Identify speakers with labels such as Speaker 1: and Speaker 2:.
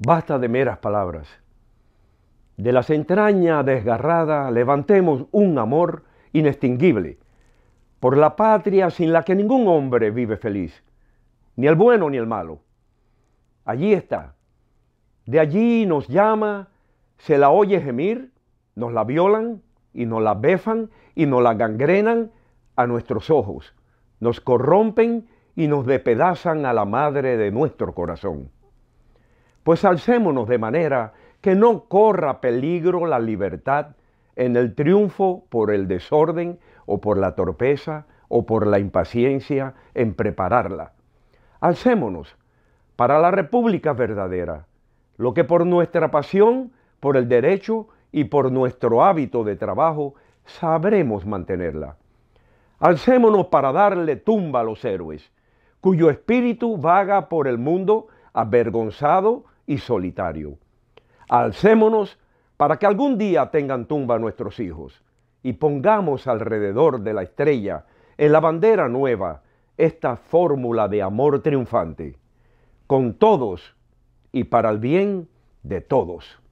Speaker 1: Basta de meras palabras. De las entrañas desgarradas levantemos un amor inextinguible por la patria sin la que ningún hombre vive feliz, ni el bueno ni el malo. Allí está. De allí nos llama, se la oye gemir, nos la violan y nos la befan y nos la gangrenan a nuestros ojos, nos corrompen y nos despedazan a la madre de nuestro corazón. Pues alcémonos de manera que no corra peligro la libertad en el triunfo por el desorden o por la torpeza o por la impaciencia en prepararla. Alcémonos para la República verdadera, lo que por nuestra pasión, por el derecho y por nuestro hábito de trabajo sabremos mantenerla. Alcémonos para darle tumba a los héroes, cuyo espíritu vaga por el mundo avergonzado y solitario. Alcémonos para que algún día tengan tumba nuestros hijos y pongamos alrededor de la estrella, en la bandera nueva, esta fórmula de amor triunfante, con todos y para el bien de todos.